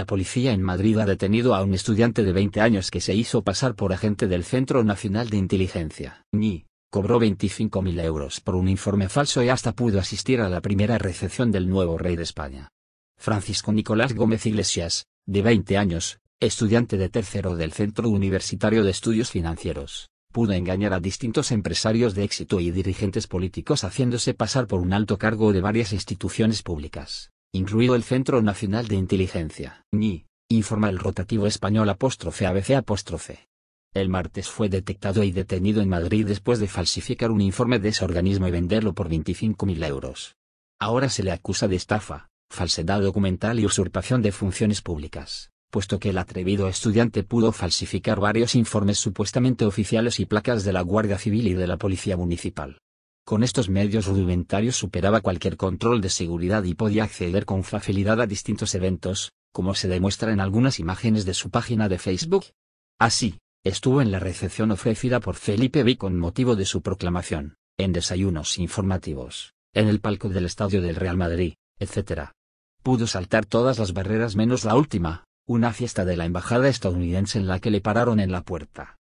La policía en Madrid ha detenido a un estudiante de 20 años que se hizo pasar por agente del Centro Nacional de Inteligencia. ni, cobró 25.000 euros por un informe falso y hasta pudo asistir a la primera recepción del nuevo rey de España. Francisco Nicolás Gómez Iglesias, de 20 años, estudiante de tercero del Centro Universitario de Estudios Financieros, pudo engañar a distintos empresarios de éxito y dirigentes políticos haciéndose pasar por un alto cargo de varias instituciones públicas incluido el Centro Nacional de Inteligencia, NI, informa el rotativo español apóstrofe ABC apóstrofe. El martes fue detectado y detenido en Madrid después de falsificar un informe de ese organismo y venderlo por 25.000 euros. Ahora se le acusa de estafa, falsedad documental y usurpación de funciones públicas, puesto que el atrevido estudiante pudo falsificar varios informes supuestamente oficiales y placas de la Guardia Civil y de la Policía Municipal. Con estos medios rudimentarios superaba cualquier control de seguridad y podía acceder con facilidad a distintos eventos, como se demuestra en algunas imágenes de su página de Facebook. Así, estuvo en la recepción ofrecida por Felipe V con motivo de su proclamación, en desayunos informativos, en el palco del estadio del Real Madrid, etc. Pudo saltar todas las barreras menos la última, una fiesta de la embajada estadounidense en la que le pararon en la puerta,